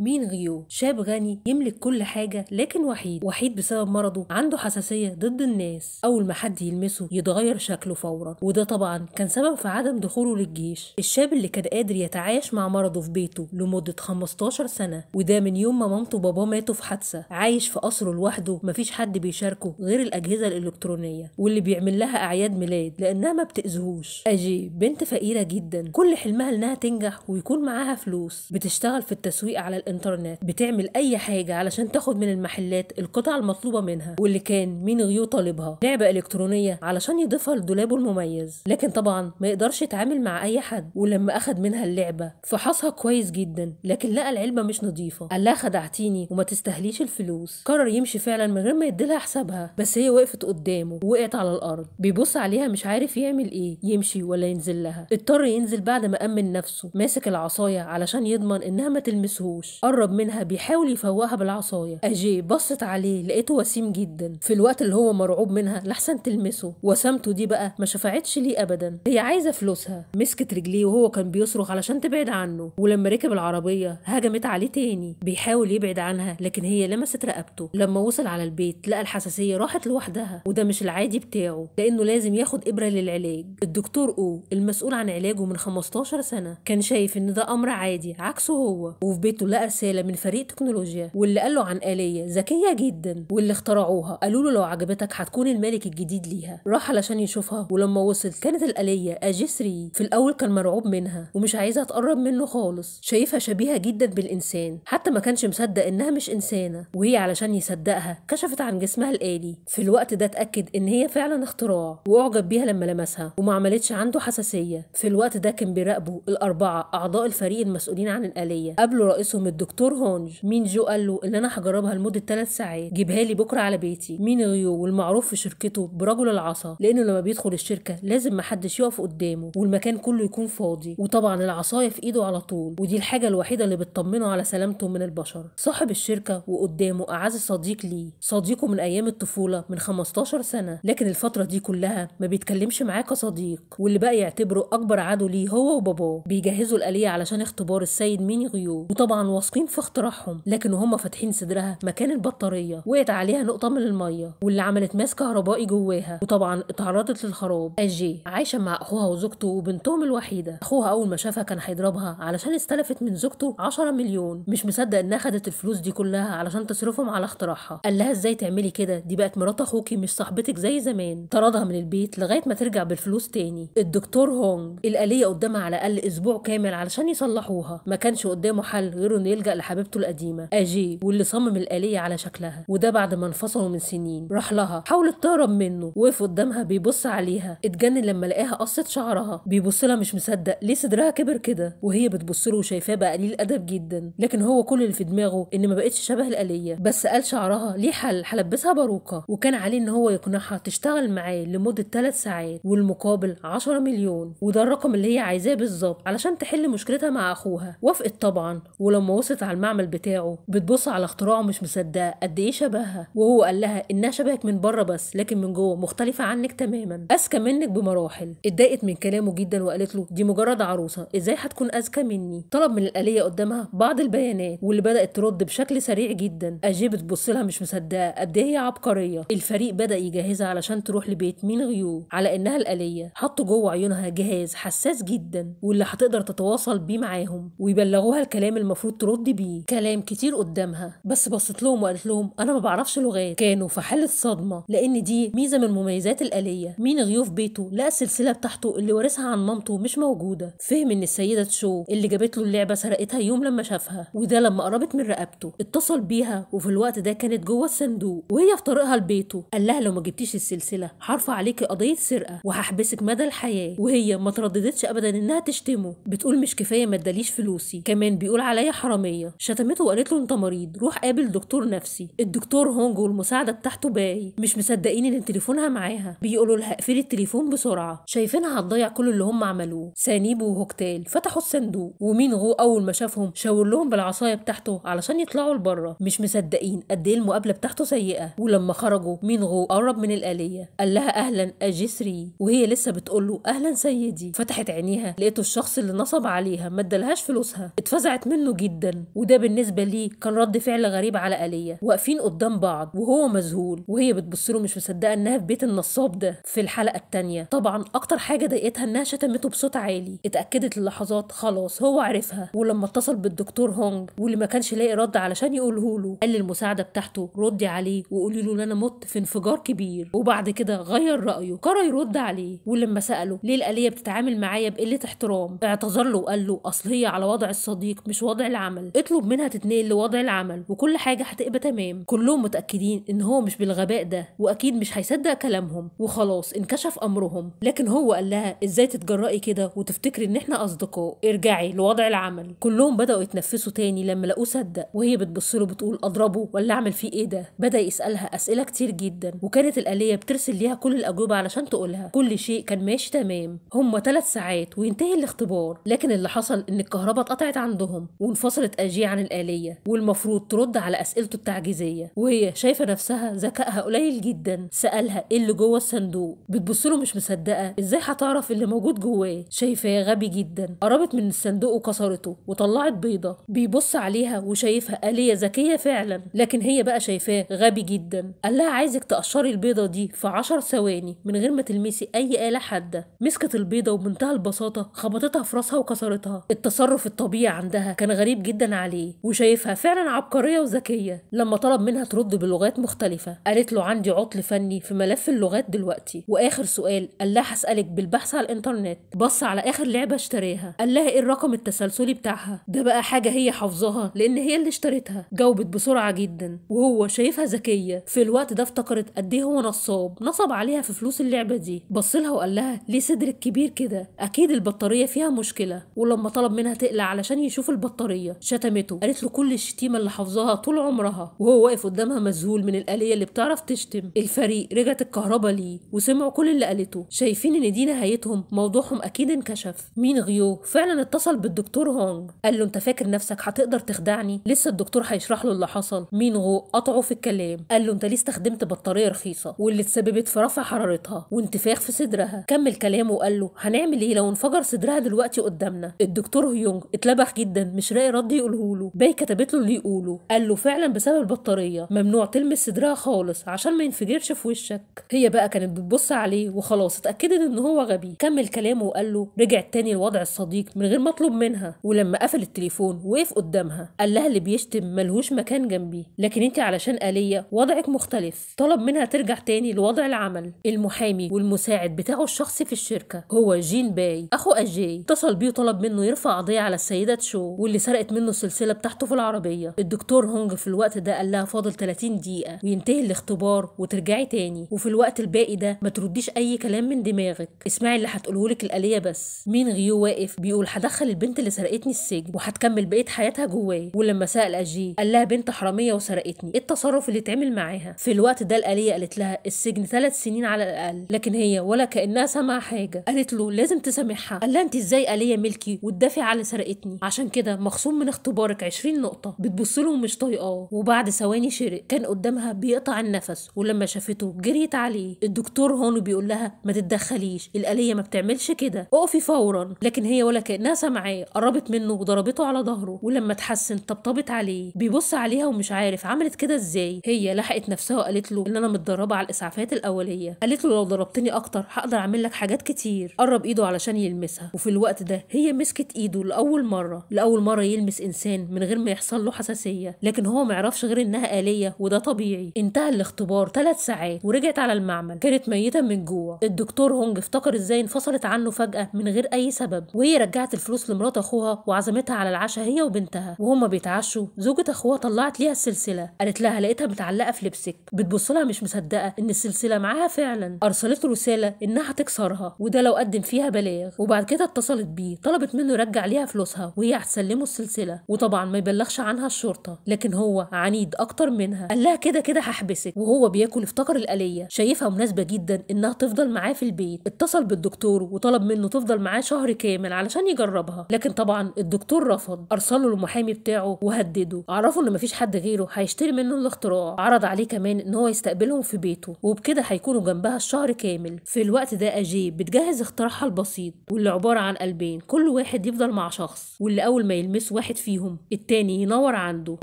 مين غيو شاب غني يملك كل حاجة لكن وحيد وحيد بسبب مرضه عنده حساسية ضد الناس أول ما حد يلمسه يتغير شكله فورا وده طبعا كان سبب في عدم دخوله للجيش الشاب اللي كان قادر يتعايش مع مرضه في بيته لمدة 15 سنة وده من يوم ما مامته وباباه ماتوا في حادثة عايش في قصره لوحده مفيش حد بيشاركه غير الأجهزة الإلكترونية واللي بيعمل لها أعياد ميلاد لأنها ما بتأذيهوش أجي بنت فقيرة جدا كل حلمها إنها تنجح ويكون معاها فلوس بتشتغل في التسويق على الانترنت بتعمل اي حاجه علشان تاخد من المحلات القطع المطلوبه منها واللي كان مين غيو طالبها لعبه الكترونيه علشان يضيفها لدولابه المميز لكن طبعا ما يقدرش يتعامل مع اي حد ولما اخد منها اللعبه فحصها كويس جدا لكن لقى العلبه مش نظيفه قال لها خدعتيني وما تستهليش الفلوس قرر يمشي فعلا من غير ما يديلها حسابها بس هي وقفت قدامه ووقعت على الارض بيبص عليها مش عارف يعمل ايه يمشي ولا ينزل لها اضطر ينزل بعد ما امن نفسه ماسك العصايه علشان يضمن انها ما تلمسهوش قرب منها بيحاول يفوقها بالعصايه اجي بصت عليه لقيته وسيم جدا في الوقت اللي هو مرعوب منها لحسن تلمسه وسامته دي بقى ما شفعتش ليه ابدا هي عايزه فلوسها مسكت رجليه وهو كان بيصرخ علشان تبعد عنه ولما ركب العربيه هجمت عليه تاني بيحاول يبعد عنها لكن هي لمست رقبته لما وصل على البيت لقى الحساسيه راحت لوحدها وده مش العادي بتاعه لانه لازم ياخد ابره للعلاج الدكتور او المسؤول عن علاجه من 15 سنه كان شايف ان ده امر عادي عكسه هو وفي بيته لقى رسالة من فريق تكنولوجيا واللي قال له عن آلية ذكية جدا واللي اخترعوها قالوا له لو عجبتك هتكون الملك الجديد ليها راح علشان يشوفها ولما وصل كانت الآلية أجي 3 في الأول كان مرعوب منها ومش عايزها تقرب منه خالص شايفها شبيهة جدا بالإنسان حتى ما كانش مصدق إنها مش إنسانة وهي علشان يصدقها كشفت عن جسمها الآلي في الوقت ده اتأكد إن هي فعلا اختراع وأعجب بيها لما لمسها وما عملتش عنده حساسية في الوقت ده كان بيراقبه الأربعة أعضاء الفريق المسؤولين عن الآلية قابلوا رئيسهم الدكتور هونج مين جو قال له ان انا هجربها لمده ثلاث ساعات جيبها لي بكره على بيتي مين غيو والمعروف في شركته برجل العصا لانه لما بيدخل الشركه لازم محدش يقف قدامه والمكان كله يكون فاضي وطبعا العصايه في ايده على طول ودي الحاجه الوحيده اللي بتطمنه على سلامته من البشر صاحب الشركه وقدامه اعز صديق ليه صديقه من ايام الطفوله من 15 سنه لكن الفتره دي كلها ما بيتكلمش معاه كصديق واللي بقى يعتبره اكبر عدو ليه هو وباباه بيجهزوا الاليه علشان اختبار السيد مين غيو وطبعا واثقين في اختراعهم لكن وهم فاتحين صدرها مكان البطاريه وقعت عليها نقطه من الميه واللي عملت ماس كهربائي جواها وطبعا اتعرضت للخراب اجي آه، عايشه مع اخوها وزوجته وبنتهم الوحيده اخوها اول ما شافها كان هيضربها علشان استلفت من زوجته 10 مليون مش مصدق انها خدت الفلوس دي كلها علشان تصرفهم على اختراعها قال لها ازاي تعملي كده دي بقت مرات اخوكي مش صاحبتك زي زمان طردها من البيت لغايه ما ترجع بالفلوس تاني الدكتور هونج الآلية قدامها على الأقل أسبوع كامل علشان يصلحوها ما كانش قدامه حل غير ان إنه يلجأ لحبيبته القديمة أجي واللي صمم الآلية على شكلها وده بعد ما انفصلوا من سنين راح لها حاولت تهرب منه وقف قدامها بيبص عليها اتجنن لما لقاها قصت شعرها بيبص لها مش مصدق ليه صدرها كبر كده وهي بتبص له وشايفاه بقى قليل أدب جدا لكن هو كل اللي في دماغه إن ما بقتش شبه الآلية بس قال شعرها ليه حل هلبسها باروكة وكان عليه إن هو يقنعها تشتغل معاه لمدة 3 ساعات والمقابل 10 مليون وده الرقم اللي هي عايزاه بالظبط علشان تحل مشكلتها مع أخوها وافقت طبعا ولما بصت على المعمل بتاعه بتبص على اختراعه مش مصدقه قد ايه شبهها وهو قال لها انها شبهك من بره بس لكن من جوه مختلفه عنك تماما اذكى منك بمراحل اتضايقت من كلامه جدا وقالت له دي مجرد عروسه ازاي هتكون اذكى مني طلب من الاليه قدامها بعض البيانات واللي بدات ترد بشكل سريع جدا اجي بتبص لها مش مصدقه قد ايه هي عبقريه الفريق بدا يجهزها علشان تروح لبيت مين غيو على انها الاليه حطوا جوه عيونها جهاز حساس جدا واللي هتقدر تتواصل بيه معاهم ويبلغوها الكلام المفروض ترد بيه كلام كتير قدامها بس بصت لهم وقالت لهم انا ما بعرفش لغات كانوا في حاله صدمه لان دي ميزه من مميزات الاليه مين غيوف بيته لقى السلسله بتاعته اللي ورثها عن مامته مش موجوده فهم ان السيده تشو اللي جابت له اللعبه سرقتها يوم لما شافها وده لما قربت من رقبته اتصل بيها وفي الوقت ده كانت جوه الصندوق وهي في طريقها لبيته قال لها لو ما جبتيش السلسله هرفع عليكي قضيه سرقه وهحبسك مدى الحياه وهي ما ترددتش ابدا انها تشتمه بتقول مش كفايه ما اداليش فلوسي كمان بيقول عليا حرام حراميه شتمته وقالت له انت مريض روح قابل دكتور نفسي الدكتور هونج والمساعده بتاعته باي مش مصدقين ان تليفونها معاها بيقولوا لها اقفلي التليفون بسرعه شايفينها هتضيع كل اللي هم عملوه سانيب وهوكتال فتحوا الصندوق ومين غو اول ما شافهم شاور لهم بالعصايه بتاعته علشان يطلعوا لبره مش مصدقين قد ايه المقابله بتاعته سيئه ولما خرجوا مين غو قرب من الاليه قال لها اهلا اجسري وهي لسه بتقول له اهلا سيدي فتحت عينيها لقيته الشخص اللي نصب عليها ما ادالهاش فلوسها اتفزعت منه جدا وده بالنسبه ليه كان رد فعل غريب على آلية واقفين قدام بعض وهو مذهول وهي بتبص له مش مصدقه انها في بيت النصاب ده في الحلقه الثانيه طبعا اكتر حاجه ضايقتها انها شتمته بصوت عالي اتاكدت اللحظات خلاص هو عرفها ولما اتصل بالدكتور هونج واللي ما كانش لاقي رد علشان يقوله له قال للمساعده بتاعته ردي عليه وقولي له ان انا مت في انفجار كبير وبعد كده غير رايه قرر يرد عليه ولما ساله ليه الآلية بتتعامل معايا بقله احترام اعتذر له وقال له اصل هي على وضع الصديق مش وضع العمل العمل اطلب منها تتنقل لوضع العمل وكل حاجه هتبقى تمام كلهم متاكدين ان هو مش بالغباء ده واكيد مش هيصدق كلامهم وخلاص انكشف امرهم لكن هو قال لها ازاي تتجرأي كده وتفتكري ان احنا اصدقاء ارجعي لوضع العمل كلهم بداوا يتنفسوا تاني لما لقوه صدق وهي بتبص له بتقول اضربه ولا اعمل فيه ايه ده بدا يسالها اسئله كتير جدا وكانت الاليه بترسل ليها كل الاجوبه علشان تقولها كل شيء كان ماشي تمام هما ثلاث ساعات وينتهي الاختبار لكن اللي حصل ان الكهرباء اتقطعت عندهم وانفصلت عبرت آجي عن الآلية والمفروض ترد على أسئلته التعجيزية وهي شايفة نفسها ذكائها قليل جدا سألها إيه اللي جوه الصندوق بتبص له مش مصدقة إزاي هتعرف اللي موجود جواه شايفاه غبي جدا قربت من الصندوق وكسرته وطلعت بيضة بيبص عليها وشايفها آلية ذكية فعلا لكن هي بقى شايفاه غبي جدا قال لها عايزك تقشري البيضة دي في 10 ثواني من غير ما تلمسي أي آلة حادة مسكت البيضة وبمنتهى البساطة خبطتها في راسها وكسرتها التصرف الطبيعي عندها كان غريب جدا جدا عليه وشايفها فعلا عبقرية وذكية لما طلب منها ترد بلغات مختلفة قالت له عندي عطل فني في ملف اللغات دلوقتي وآخر سؤال قال لها هسألك بالبحث على الإنترنت بص على آخر لعبة اشتراها قال لها إيه الرقم التسلسلي بتاعها ده بقى حاجة هي حافظاها لأن هي اللي اشترتها جاوبت بسرعة جدا وهو شايفها ذكية في الوقت ده افتكرت قد إيه هو نصاب نصب عليها في فلوس اللعبة دي بص لها وقال لها ليه صدرك كبير كده أكيد البطارية فيها مشكلة ولما طلب منها تقلع علشان يشوف البطارية شتمته قالت له كل الشتيمه اللي حافظاها طول عمرها وهو واقف قدامها مذهول من الاليه اللي بتعرف تشتم الفريق رجعت الكهرباء ليه وسمعوا كل اللي قالته شايفين ان دي نهايتهم موضوعهم اكيد انكشف مين غيو فعلا اتصل بالدكتور هونج قال له انت فاكر نفسك هتقدر تخدعني لسه الدكتور هيشرح له اللي حصل مين غو قطعه في الكلام قال له انت ليه استخدمت بطاريه رخيصه واللي اتسببت في رفع حرارتها وانتفاخ في صدرها كمل كلامه وقال له هنعمل ايه لو انفجر صدرها دلوقتي قدامنا الدكتور هيونج اتلبخ جدا مش راقي رد حد يقوله باي كتبت له اللي يقوله قال له فعلا بسبب البطاريه ممنوع تلمس صدرها خالص عشان ما ينفجرش في وشك هي بقى كانت بتبص عليه وخلاص اتاكدت ان هو غبي كمل كلامه وقال له رجعت تاني لوضع الصديق من غير ما اطلب منها ولما قفل التليفون وقف قدامها قال لها اللي بيشتم ملهوش مكان جنبي لكن انت علشان آلية وضعك مختلف طلب منها ترجع تاني لوضع العمل المحامي والمساعد بتاعه الشخصي في الشركة هو جين باي اخو اجي اتصل بيه وطلب منه يرفع قضية على السيدة تشو واللي سرقت منه السلسله بتاعته في العربيه الدكتور هونج في الوقت ده قال لها فاضل 30 دقيقه وينتهي الاختبار وترجعي تاني وفي الوقت الباقي ده ما ترديش اي كلام من دماغك اسمعي اللي هتقوله لك الاليه بس مين غيو واقف بيقول هدخل البنت اللي سرقتني السجن وهتكمل بقيه حياتها جوايا ولما سال اجي قال لها بنت حراميه وسرقتني ايه التصرف اللي اتعمل معاها في الوقت ده الاليه قالت لها السجن ثلاث سنين على الاقل لكن هي ولا كانها سمع حاجه قالت له لازم تسامحها قال لها انت ازاي اليه ملكي وتدافع على سرقتني عشان كده مخصوم من زمان اختبارك 20 نقطة بتبص له ومش طايقاه وبعد ثواني شرق كان قدامها بيقطع النفس ولما شافته جريت عليه الدكتور هون بيقول لها ما تتدخليش الآلية ما بتعملش كده اقفي فورا لكن هي ولا كأنها سامعاه قربت منه وضربته على ظهره ولما اتحسن طبطبت عليه بيبص عليها ومش عارف عملت كده ازاي هي لحقت نفسها وقالت له ان انا متدربة على الاسعافات الاولية قالت له لو ضربتني اكتر هقدر اعمل لك حاجات كتير قرب ايده علشان يلمسها وفي الوقت ده هي مسكت ايده لاول مرة لاول مرة يلمس يلمس انسان من غير ما يحصل له حساسيه لكن هو ما يعرفش غير انها اليه وده طبيعي انتهى الاختبار ثلاث ساعات ورجعت على المعمل كانت ميته من جوه الدكتور هونج افتكر ازاي انفصلت عنه فجاه من غير اي سبب وهي رجعت الفلوس لمرات اخوها وعزمتها على العشاء هي وبنتها وهما بيتعشوا زوجة اخوها طلعت ليها السلسله قالت لها لقيتها متعلقه في لبسك بتبص لها مش مصدقه ان السلسله معاها فعلا ارسلت له رساله انها هتكسرها وده لو قدم فيها بلاغ وبعد كده اتصلت بيه طلبت منه يرجع ليها فلوسها وهي هتسلمه السلسله مشكله وطبعا ما يبلغش عنها الشرطه لكن هو عنيد اكتر منها قال لها كده كده هحبسك وهو بياكل افتكر الاليه شايفها مناسبه جدا انها تفضل معاه في البيت اتصل بالدكتور وطلب منه تفضل معاه شهر كامل علشان يجربها لكن طبعا الدكتور رفض ارسله المحامي بتاعه وهدده عرفه ان مفيش حد غيره هيشتري منه الاختراع عرض عليه كمان ان هو يستقبلهم في بيته وبكده هيكونوا جنبها الشهر كامل في الوقت ده اجي بتجهز اختراعها البسيط واللي عباره عن قلبين كل واحد يفضل مع شخص واللي اول ما يلمس واحد فيهم التاني ينور عنده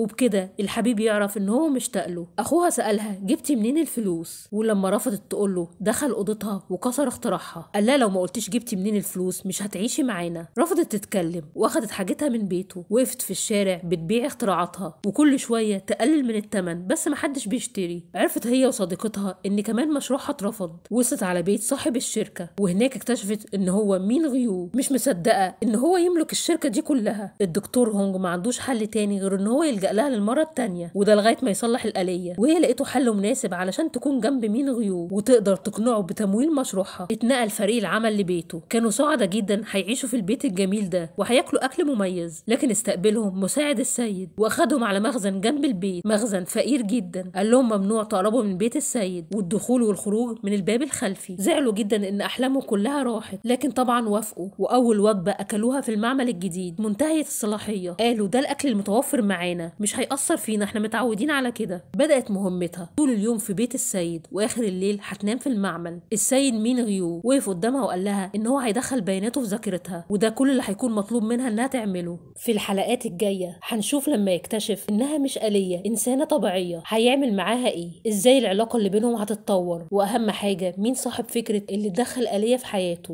وبكده الحبيب يعرف ان هو مشتاق له اخوها سالها جبتي منين الفلوس ولما رفضت تقول له دخل اوضتها وكسر اختراعها قال لها لو ما قلتيش جبتي منين الفلوس مش هتعيشي معانا رفضت تتكلم واخدت حاجتها من بيته وقفت في الشارع بتبيع اختراعاتها وكل شويه تقلل من التمن بس محدش بيشتري عرفت هي وصديقتها ان كمان مشروعها اترفض وصلت على بيت صاحب الشركه وهناك اكتشفت ان هو مين غيوب مش مصدقه ان هو يملك الشركه دي كلها الدكتور هونج ما عندوش حل تاني غير ان هو يلجأ لها للمرة التانية وده لغاية ما يصلح الآلية وهي لقيته حل مناسب علشان تكون جنب مين غيوب وتقدر تقنعه بتمويل مشروعها اتنقل فريق العمل لبيته كانوا سعداء جدا هيعيشوا في البيت الجميل ده وهياكلوا أكل مميز لكن استقبلهم مساعد السيد وأخدهم على مخزن جنب البيت مخزن فقير جدا قال لهم ممنوع تقربوا من بيت السيد والدخول والخروج من الباب الخلفي زعلوا جدا إن أحلامه كلها راحت لكن طبعا وافقوا وأول وجبة أكلوها في المعمل الجديد منتهية الصلاحية الصحية قالوا ده الاكل المتوفر معانا مش هيأثر فينا احنا متعودين على كده بدأت مهمتها طول اليوم في بيت السيد واخر الليل هتنام في المعمل السيد مين غيو وقف قدامها وقال لها ان هو هيدخل بياناته في ذاكرتها وده كل اللي هيكون مطلوب منها انها تعمله في الحلقات الجايه هنشوف لما يكتشف انها مش آلية انسانه طبيعيه هيعمل معاها ايه ازاي العلاقه اللي بينهم هتتطور واهم حاجه مين صاحب فكره اللي دخل آلية في حياته